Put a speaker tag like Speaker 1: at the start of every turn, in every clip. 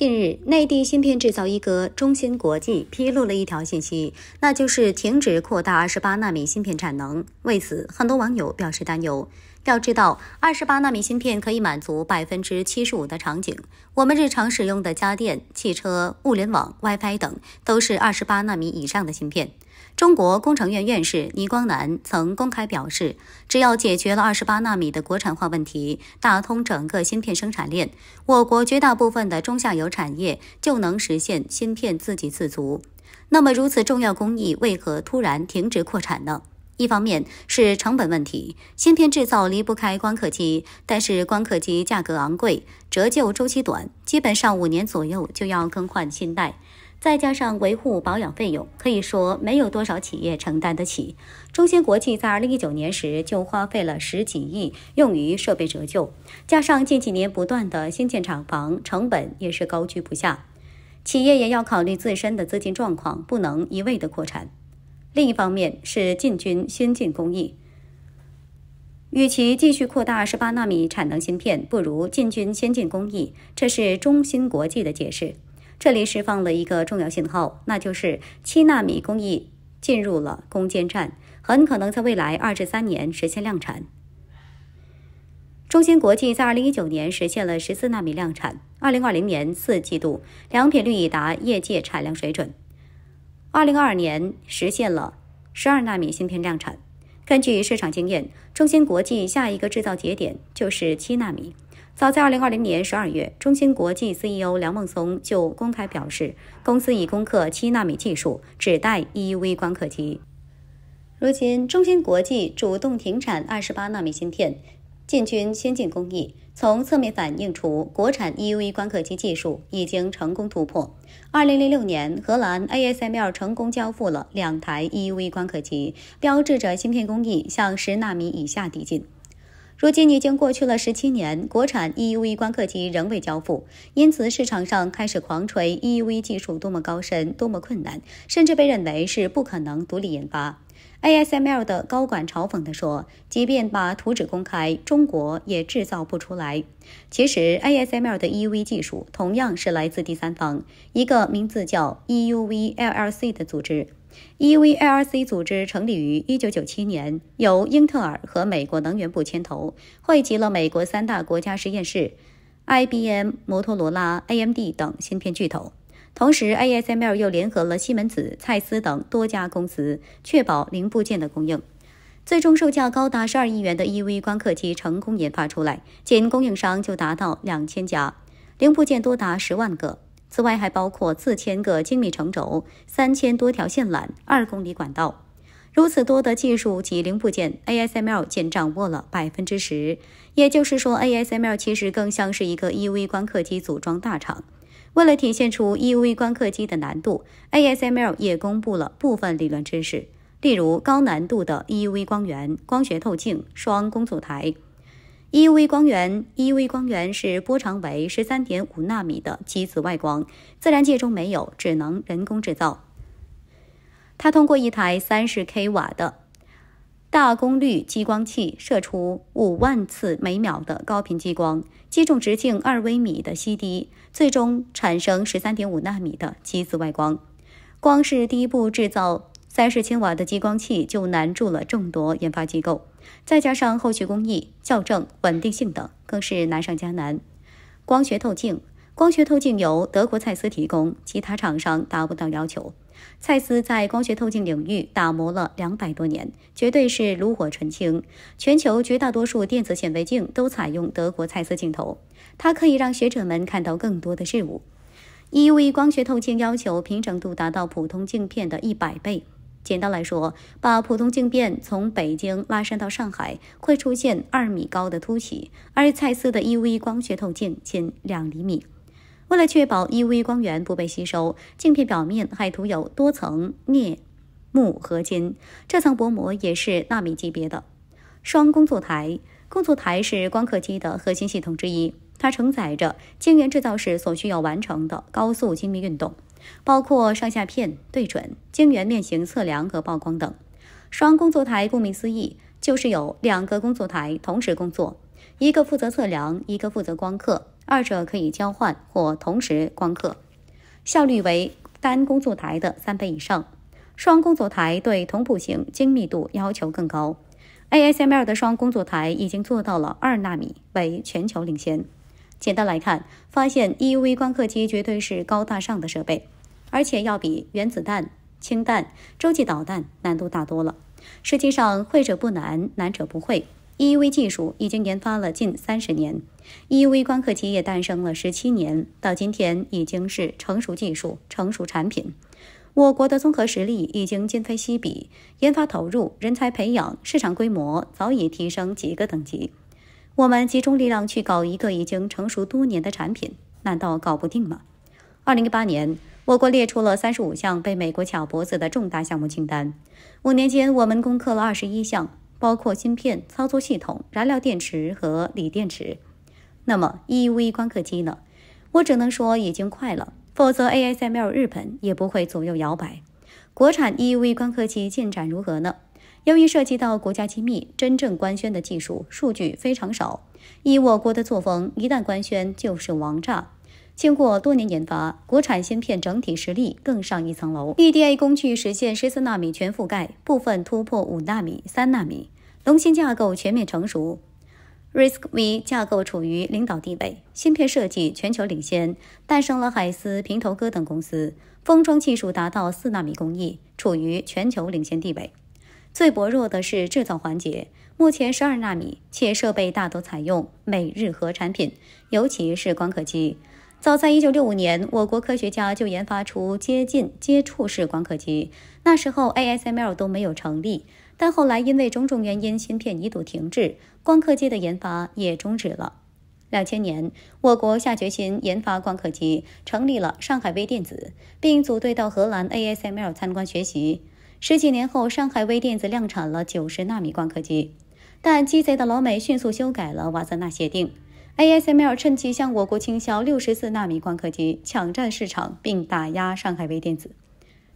Speaker 1: 近日，内地芯片制造一哥中芯国际披露了一条信息，那就是停止扩大二十八纳米芯片产能。为此，很多网友表示担忧。要知道，二十八纳米芯片可以满足百分之七十五的场景。我们日常使用的家电、汽车、物联网、WiFi 等，都是二十八纳米以上的芯片。中国工程院院士倪光南曾公开表示，只要解决了二十八纳米的国产化问题，打通整个芯片生产链，我国绝大部分的中下游产业就能实现芯片自给自足。那么，如此重要工艺为何突然停止扩产呢？一方面是成本问题，芯片制造离不开光刻机，但是光刻机价格昂贵，折旧周期短，基本上五年左右就要更换新代，再加上维护保养费用，可以说没有多少企业承担得起。中芯国际在二零一九年时就花费了十几亿用于设备折旧，加上近几年不断的新建厂房，成本也是高居不下。企业也要考虑自身的资金状况，不能一味的扩产。另一方面是进军先进工艺。与其继续扩大十八纳米产能芯片，不如进军先进工艺。这是中芯国际的解释。这里释放了一个重要信号，那就是七纳米工艺进入了攻坚战，很可能在未来二至三年实现量产。中芯国际在二零一九年实现了十四纳米量产，二零二零年四季度良品率已达业界产量水准。二零二二年实现了十二纳米芯片量产。根据市场经验，中芯国际下一个制造节点就是七纳米。早在二零二零年十二月，中芯国际 CEO 梁孟松就公开表示，公司已攻克七纳米技术，只待 EUV 光刻机。如今，中芯国际主动停产二十八纳米芯片。进军先进工艺，从侧面反映出国产 EUV 光刻机技术已经成功突破。二零零六年，荷兰 ASML 成功交付了两台 EUV 光刻机，标志着芯片工艺向十纳米以下递进。如今已经过去了十七年，国产 EUV 光刻机仍未交付，因此市场上开始狂吹 EUV 技术多么高深、多么困难，甚至被认为是不可能独立研发。ASML 的高管嘲讽地说：“即便把图纸公开，中国也制造不出来。”其实，ASML 的 EUV 技术同样是来自第三方，一个名字叫 EUV LLC 的组织。EUV LLC 组织成立于1997年，由英特尔和美国能源部牵头，汇集了美国三大国家实验室、IBM、摩托罗拉、AMD 等芯片巨头。同时，ASML 又联合了西门子、蔡司等多家公司，确保零部件的供应。最终，售价高达十二亿元的 e v 光刻机成功研发出来，仅供应商就达到两千家，零部件多达十万个。此外，还包括四千个精密成轴三千多条线缆、二公里管道。如此多的技术及零部件，ASML 仅掌握了百分之十。也就是说，ASML 其实更像是一个 e v 光刻机组装大厂。为了体现出 EUV 光刻机的难度，ASML 也公布了部分理论知识，例如高难度的 EUV 光源、光学透镜、双工作台。EUV 光源，EUV 光源是波长为十三点五纳米的极紫外光，自然界中没有，只能人工制造。它通过一台三十 k 瓦的大功率激光器射出五万次每秒的高频激光，击中直径二微米的吸滴，最终产生十三点五纳米的极紫外光。光是第一步制造三十千瓦的激光器就难住了众多研发机构，再加上后续工艺校正、稳定性等，更是难上加难。光学透镜。光学透镜由德国蔡司提供，其他厂商达不到要求。蔡司在光学透镜领域打磨了两百多年，绝对是炉火纯青。全球绝大多数电子显微镜都采用德国蔡司镜头，它可以让学者们看到更多的事物。EUV 光学透镜要求平整度达到普通镜片的一百倍。简单来说，把普通镜片从北京拉伸到上海会出现二米高的凸起，而蔡司的 EUV 光学透镜仅两厘米。为了确保 UV 光源不被吸收，镜片表面还涂有多层镍、钼合金。这层薄膜也是纳米级别的。双工作台，工作台是光刻机的核心系统之一，它承载着晶圆制造时所需要完成的高速精密运动，包括上下片对准、晶圆面形测量和曝光等。双工作台顾名思义，就是有两个工作台同时工作。一个负责测量，一个负责光刻，二者可以交换或同时光刻，效率为单工作台的三倍以上。双工作台对同步性、精密度要求更高。ASML 的双工作台已经做到了二纳米，为全球领先。简单来看，发现 EUV 光刻机绝对是高大上的设备，而且要比原子弹、氢弹、洲际导弹难度大多了。实际上，会者不难，难者不会。EUV 技术已经研发了近三十年，EUV 光刻机也诞生了十七年，到今天已经是成熟技术、成熟产品。我国的综合实力已经今非昔比，研发投入、人才培养、市场规模早已提升几个等级。我们集中力量去搞一个已经成熟多年的产品，难道搞不定吗？二零一八年，我国列出了三十五项被美国卡脖子的重大项目清单，五年间我们攻克了二十一项。包括芯片、操作系统、燃料电池和锂电池。那么 EUV 光刻机呢？我只能说已经快了，否则 ASML 日本也不会左右摇摆。国产 EUV 光刻机进展如何呢？由于涉及到国家机密，真正官宣的技术数据非常少。以我国的作风，一旦官宣就是王炸。经过多年研发，国产芯片整体实力更上一层楼。EDA 工具实现十四纳米全覆盖，部分突破五纳米、三纳米。龙芯架构全面成熟，RISC-V 架构处于领导地位。芯片设计全球领先，诞生了海思、平头哥等公司。封装技术达到四纳米工艺，处于全球领先地位。最薄弱的是制造环节，目前十二纳米，且设备大多采用美日核产品，尤其是光刻机。早在一九六五年，我国科学家就研发出接近接触式光刻机。那时候，ASML 都没有成立。但后来因为种种原因，芯片一度停滞，光刻机的研发也终止了。两千年，我国下决心研发光刻机，成立了上海微电子，并组队到荷兰 ASML 参观学习。十几年后，上海微电子量产了九十纳米光刻机。但鸡贼的老美迅速修改了瓦森纳协定。ASML 趁机向我国倾销六十四纳米光刻机，抢占市场并打压上海微电子。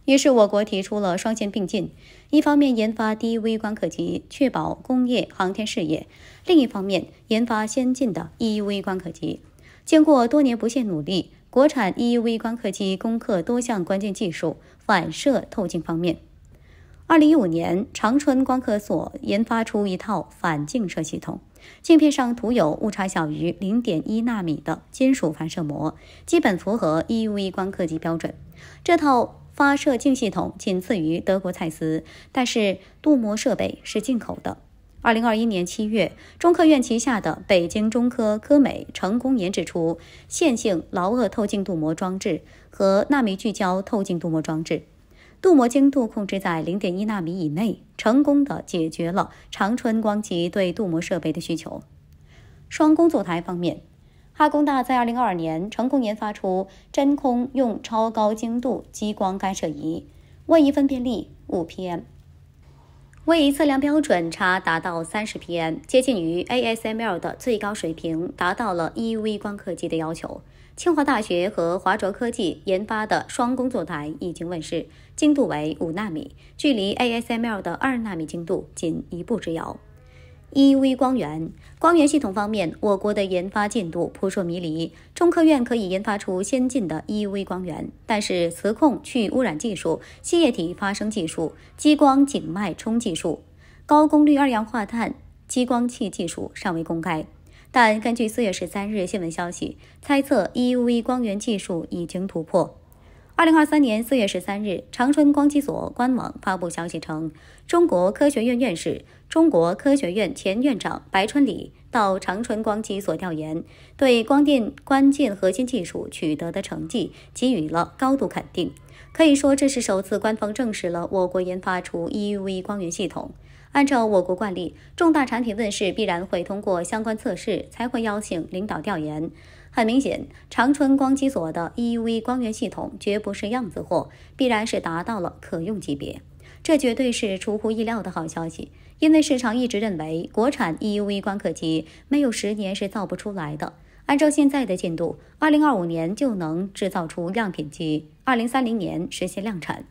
Speaker 1: 于是，我国提出了双线并进：一方面研发 d v 光刻机，确保工业、航天事业；另一方面研发先进的 EUV 光刻机。经过多年不懈努力，国产 EUV 光刻机攻克多项关键技术，反射透镜方面。二零一五年，长春光刻所研发出一套反镜射系统，镜片上涂有误差小于零点一纳米的金属反射膜，基本符合 EUV 光刻机标准。这套发射镜系统仅次于德国蔡司，但是镀膜设备是进口的。二零二一年七月，中科院旗下的北京中科科美成功研制出线性劳厄透镜镀膜装置和纳米聚焦透镜镀膜装置。镀膜精度控制在零点一纳米以内，成功的解决了长春光机对镀膜设备的需求。双工作台方面，哈工大在二零二二年成功研发出真空用超高精度激光干涉仪，位移分辨率五 pm，位移测量标准差达到三十 pm，接近于 ASML 的最高水平，达到了 EUV 光刻机的要求。清华大学和华卓科技研发的双工作台已经问世。精度为五纳米，距离 ASML 的二纳米精度仅一步之遥。EUV 光源，光源系统方面，我国的研发进度扑朔迷离。中科院可以研发出先进的 EUV 光源，但是磁控去污染技术、细液体发生技术、激光颈脉冲技术、高功率二氧化碳激光器技术尚未公开。但根据四月十三日新闻消息，猜测 EUV 光源技术已经突破。二零二三年四月十三日，长春光机所官网发布消息称，中国科学院院士、中国科学院前院长白春礼到长春光机所调研，对光电关键核心技术取得的成绩给予了高度肯定。可以说，这是首次官方证实了我国研发出 EUV 光源系统。按照我国惯例，重大产品问世必然会通过相关测试，才会邀请领导调研。很明显，长春光机所的 EUV 光源系统绝不是样子货，必然是达到了可用级别。这绝对是出乎意料的好消息，因为市场一直认为国产 EUV 光刻机没有十年是造不出来的。按照现在的进度，二零二五年就能制造出样品机，二零三零年实现量产。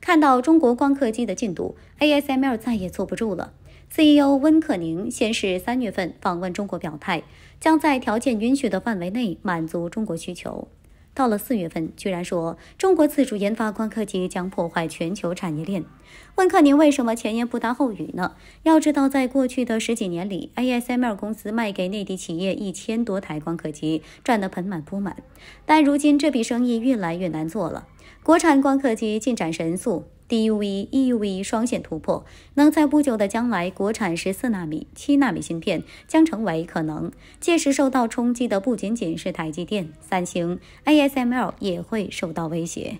Speaker 1: 看到中国光刻机的进度，ASML 再也坐不住了。CEO 温克宁先是三月份访问中国，表态将在条件允许的范围内满足中国需求。到了四月份，居然说中国自主研发光刻机将破坏全球产业链。温克宁为什么前言不搭后语呢？要知道，在过去的十几年里，ASML 公司卖给内地企业一千多台光刻机，赚得盆满钵满。但如今这笔生意越来越难做了。国产光刻机进展神速，DUV、EUV 双线突破，能在不久的将来，国产十四纳米、七纳米芯片将成为可能。届时受到冲击的不仅仅是台积电、三星，ASML 也会受到威胁。